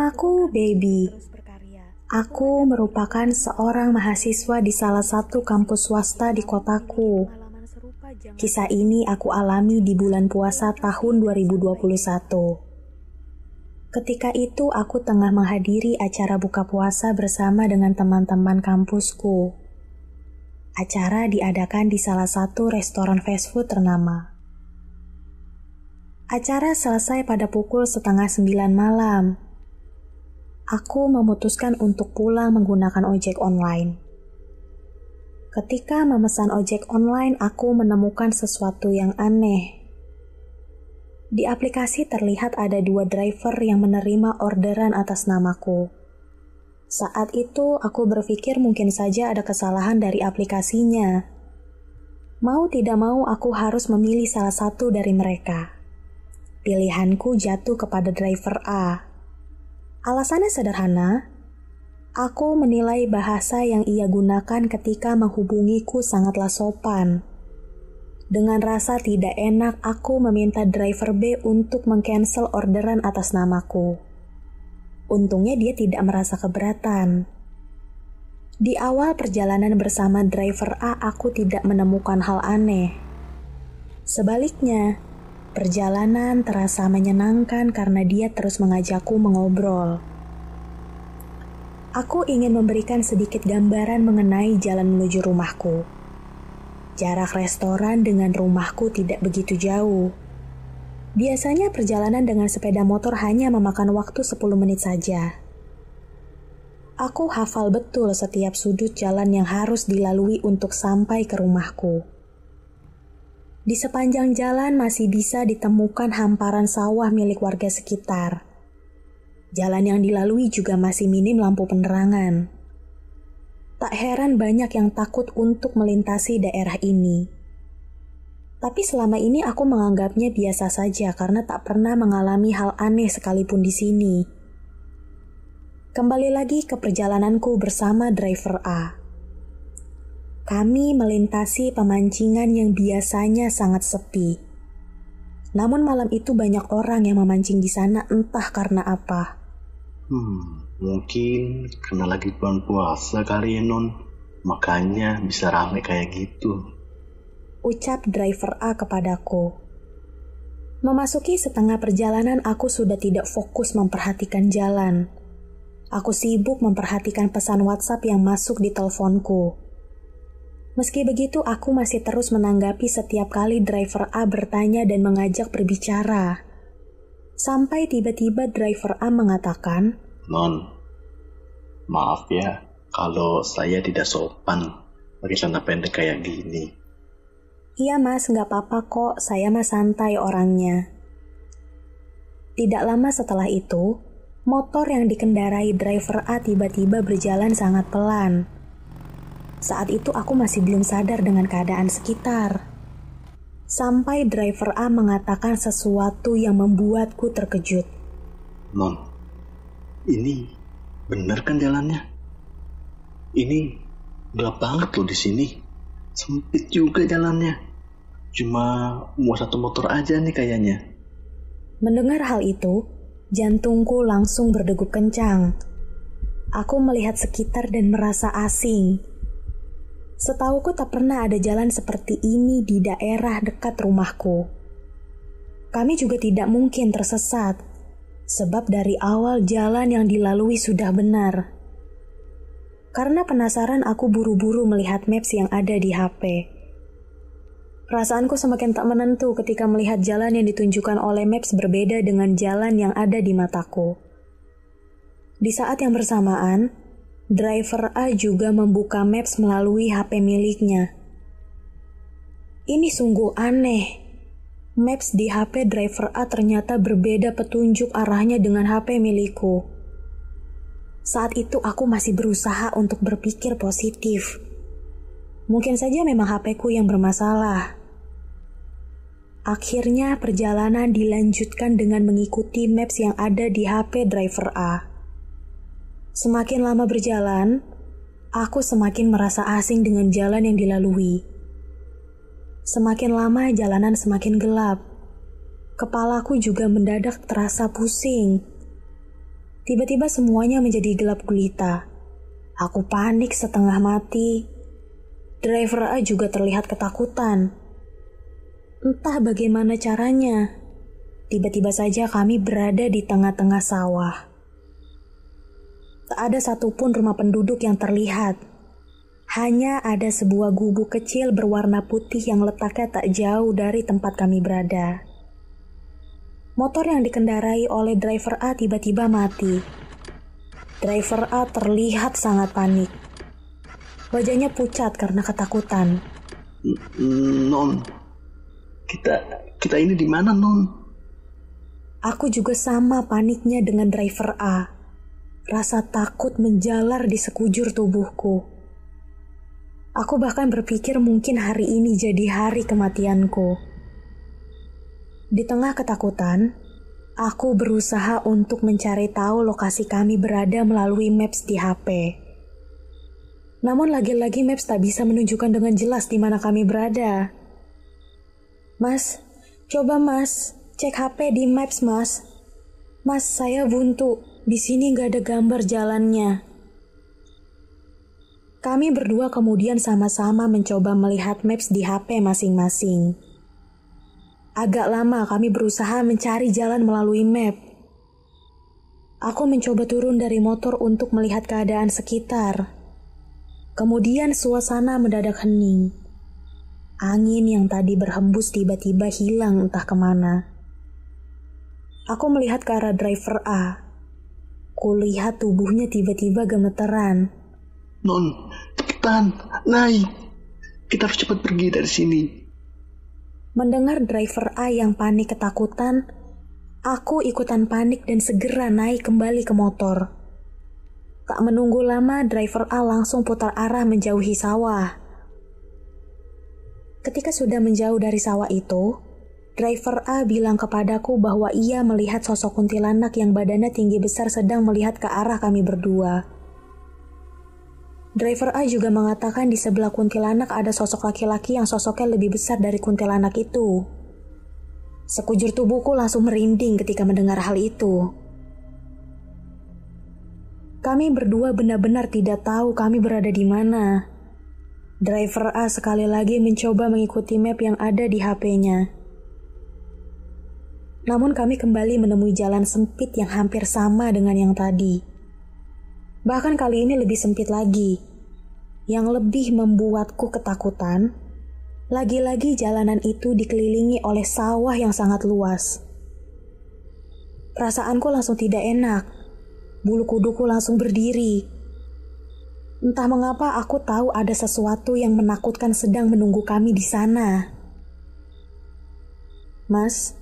Namaku Baby. Aku merupakan seorang mahasiswa di salah satu kampus swasta di kotaku. Kisah ini aku alami di bulan puasa tahun 2021. Ketika itu aku tengah menghadiri acara buka puasa bersama dengan teman-teman kampusku. Acara diadakan di salah satu restoran fast food ternama. Acara selesai pada pukul setengah sembilan malam aku memutuskan untuk pulang menggunakan ojek online. Ketika memesan ojek online, aku menemukan sesuatu yang aneh. Di aplikasi terlihat ada dua driver yang menerima orderan atas namaku. Saat itu, aku berpikir mungkin saja ada kesalahan dari aplikasinya. Mau tidak mau, aku harus memilih salah satu dari mereka. Pilihanku jatuh kepada driver A. Alasannya sederhana, aku menilai bahasa yang ia gunakan ketika menghubungiku sangatlah sopan. Dengan rasa tidak enak, aku meminta driver B untuk mengcancel orderan atas namaku. Untungnya dia tidak merasa keberatan. Di awal perjalanan bersama driver A, aku tidak menemukan hal aneh. Sebaliknya, Perjalanan terasa menyenangkan karena dia terus mengajakku mengobrol. Aku ingin memberikan sedikit gambaran mengenai jalan menuju rumahku. Jarak restoran dengan rumahku tidak begitu jauh. Biasanya perjalanan dengan sepeda motor hanya memakan waktu 10 menit saja. Aku hafal betul setiap sudut jalan yang harus dilalui untuk sampai ke rumahku. Di sepanjang jalan masih bisa ditemukan hamparan sawah milik warga sekitar. Jalan yang dilalui juga masih minim lampu penerangan. Tak heran banyak yang takut untuk melintasi daerah ini. Tapi selama ini aku menganggapnya biasa saja karena tak pernah mengalami hal aneh sekalipun di sini. Kembali lagi ke perjalananku bersama driver A. Kami melintasi pemancingan yang biasanya sangat sepi. Namun malam itu banyak orang yang memancing di sana entah karena apa. Hmm, mungkin karena lagi bulan puasa kali ya, Non. Makanya bisa rame kayak gitu. Ucap driver A kepadaku. Memasuki setengah perjalanan aku sudah tidak fokus memperhatikan jalan. Aku sibuk memperhatikan pesan WhatsApp yang masuk di teleponku. Meski begitu, aku masih terus menanggapi setiap kali driver A bertanya dan mengajak berbicara. Sampai tiba-tiba driver A mengatakan, Non, maaf ya kalau saya tidak sopan pakai celana pendek kayak gini. Iya mas, nggak apa-apa kok, saya mas santai orangnya. Tidak lama setelah itu, motor yang dikendarai driver A tiba-tiba berjalan sangat pelan saat itu aku masih belum sadar dengan keadaan sekitar. Sampai driver A mengatakan sesuatu yang membuatku terkejut. non ini benar kan jalannya? Ini gelap banget loh di sini. Sempit juga jalannya. Cuma mau satu motor aja nih kayaknya. Mendengar hal itu, jantungku langsung berdegup kencang. Aku melihat sekitar dan merasa asing. Setauku tak pernah ada jalan seperti ini di daerah dekat rumahku. Kami juga tidak mungkin tersesat, sebab dari awal jalan yang dilalui sudah benar. Karena penasaran aku buru-buru melihat maps yang ada di HP. Perasaanku semakin tak menentu ketika melihat jalan yang ditunjukkan oleh maps berbeda dengan jalan yang ada di mataku. Di saat yang bersamaan, driver A juga membuka maps melalui HP miliknya. Ini sungguh aneh. Maps di HP driver A ternyata berbeda petunjuk arahnya dengan HP milikku. Saat itu aku masih berusaha untuk berpikir positif. Mungkin saja memang HP-ku yang bermasalah. Akhirnya perjalanan dilanjutkan dengan mengikuti maps yang ada di HP driver A. Semakin lama berjalan, aku semakin merasa asing dengan jalan yang dilalui. Semakin lama jalanan semakin gelap. Kepalaku juga mendadak terasa pusing. Tiba-tiba semuanya menjadi gelap gulita. Aku panik setengah mati. Driver A juga terlihat ketakutan. Entah bagaimana caranya, tiba-tiba saja kami berada di tengah-tengah sawah. Tak ada satupun rumah penduduk yang terlihat. Hanya ada sebuah gubuk kecil berwarna putih yang letaknya tak jauh dari tempat kami berada. Motor yang dikendarai oleh driver A tiba-tiba mati. Driver A terlihat sangat panik. Wajahnya pucat karena ketakutan. Non, kita kita ini di mana, Non? Aku juga sama paniknya dengan driver A. Rasa takut menjalar di sekujur tubuhku. Aku bahkan berpikir mungkin hari ini jadi hari kematianku. Di tengah ketakutan, aku berusaha untuk mencari tahu lokasi kami berada melalui maps di HP. Namun lagi-lagi maps tak bisa menunjukkan dengan jelas di mana kami berada. Mas, coba mas, cek HP di maps mas. Mas, saya buntu. Di sini gak ada gambar jalannya. Kami berdua kemudian sama-sama mencoba melihat maps di HP masing-masing. Agak lama kami berusaha mencari jalan melalui map. Aku mencoba turun dari motor untuk melihat keadaan sekitar. Kemudian suasana mendadak hening. Angin yang tadi berhembus tiba-tiba hilang entah kemana. Aku melihat ke arah driver A. Kulihat tubuhnya tiba-tiba gemeteran. Non, cepetan, naik. Kita harus cepat pergi dari sini. Mendengar driver A yang panik ketakutan, aku ikutan panik dan segera naik kembali ke motor. Tak menunggu lama, driver A langsung putar arah menjauhi sawah. Ketika sudah menjauh dari sawah itu, Driver A bilang kepadaku bahwa ia melihat sosok kuntilanak yang badannya tinggi besar sedang melihat ke arah kami berdua. Driver A juga mengatakan di sebelah kuntilanak ada sosok laki-laki yang sosoknya lebih besar dari kuntilanak itu. Sekujur tubuhku langsung merinding ketika mendengar hal itu. Kami berdua benar-benar tidak tahu kami berada di mana. Driver A sekali lagi mencoba mengikuti map yang ada di HP-nya. Namun kami kembali menemui jalan sempit yang hampir sama dengan yang tadi. Bahkan kali ini lebih sempit lagi. Yang lebih membuatku ketakutan, lagi-lagi jalanan itu dikelilingi oleh sawah yang sangat luas. Perasaanku langsung tidak enak. Bulu kuduku langsung berdiri. Entah mengapa aku tahu ada sesuatu yang menakutkan sedang menunggu kami di sana. Mas,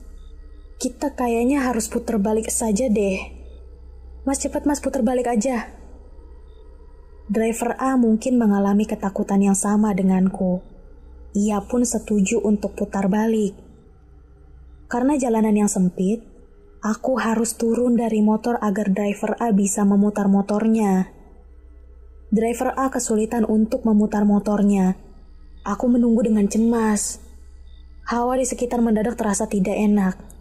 kita kayaknya harus puter balik saja deh. Mas cepat mas puter balik aja. Driver A mungkin mengalami ketakutan yang sama denganku. Ia pun setuju untuk putar balik. Karena jalanan yang sempit, aku harus turun dari motor agar driver A bisa memutar motornya. Driver A kesulitan untuk memutar motornya. Aku menunggu dengan cemas. Hawa di sekitar mendadak terasa tidak enak.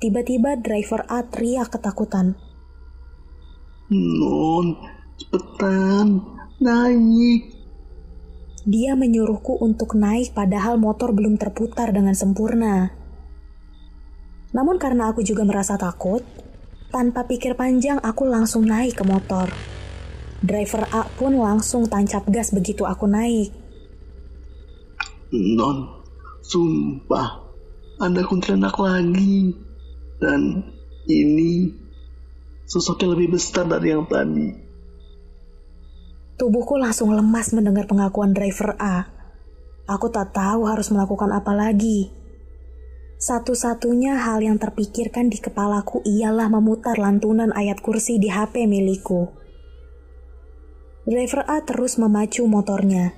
Tiba-tiba driver A teriak ketakutan. Non, cepetan, naik. Dia menyuruhku untuk naik padahal motor belum terputar dengan sempurna. Namun karena aku juga merasa takut, tanpa pikir panjang aku langsung naik ke motor. Driver A pun langsung tancap gas begitu aku naik. Non, sumpah, Anda kuntilanak lagi. Dan ini sosoknya lebih besar dari yang tadi. Tubuhku langsung lemas mendengar pengakuan driver A. Aku tak tahu harus melakukan apa lagi. Satu-satunya hal yang terpikirkan di kepalaku ialah memutar lantunan ayat kursi di HP milikku. Driver A terus memacu motornya.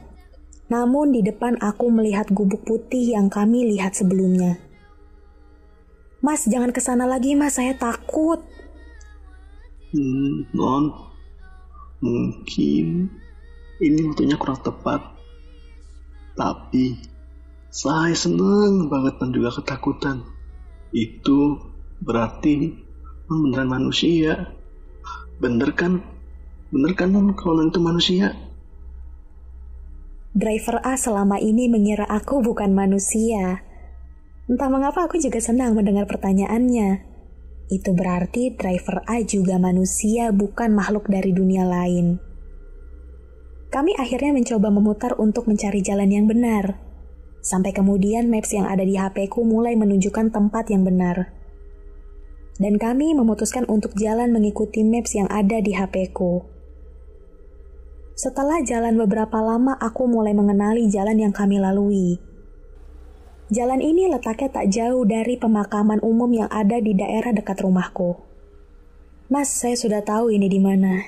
Namun di depan aku melihat gubuk putih yang kami lihat sebelumnya. Mas jangan kesana lagi mas, saya takut. Hmm, non, mungkin ini waktunya kurang tepat. Tapi saya senang banget dan juga ketakutan. Itu berarti non beneran manusia. Bener kan? Bener kan non kalau non itu manusia? Driver A selama ini mengira aku bukan manusia Entah mengapa aku juga senang mendengar pertanyaannya. Itu berarti driver A juga manusia bukan makhluk dari dunia lain. Kami akhirnya mencoba memutar untuk mencari jalan yang benar. Sampai kemudian maps yang ada di HP-ku mulai menunjukkan tempat yang benar. Dan kami memutuskan untuk jalan mengikuti maps yang ada di HP-ku. Setelah jalan beberapa lama, aku mulai mengenali jalan yang kami lalui Jalan ini letaknya tak jauh dari pemakaman umum yang ada di daerah dekat rumahku. Mas, saya sudah tahu ini di mana.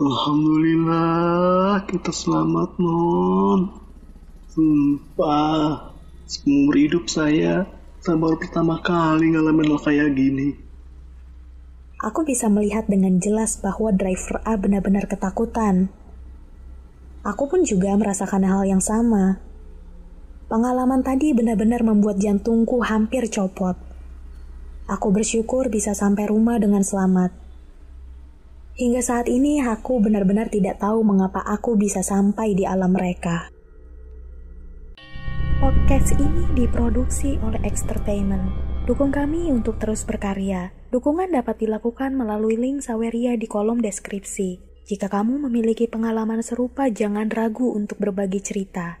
Alhamdulillah, kita selamat, Non. Sumpah, seumur hidup saya, saya baru pertama kali ngalamin lo kayak gini. Aku bisa melihat dengan jelas bahwa driver A benar-benar ketakutan. Aku pun juga merasakan hal yang sama. Pengalaman tadi benar-benar membuat jantungku hampir copot. Aku bersyukur bisa sampai rumah dengan selamat. Hingga saat ini aku benar-benar tidak tahu mengapa aku bisa sampai di alam mereka. Podcast ini diproduksi oleh Entertainment. Dukung kami untuk terus berkarya. Dukungan dapat dilakukan melalui link Saweria di kolom deskripsi. Jika kamu memiliki pengalaman serupa, jangan ragu untuk berbagi cerita.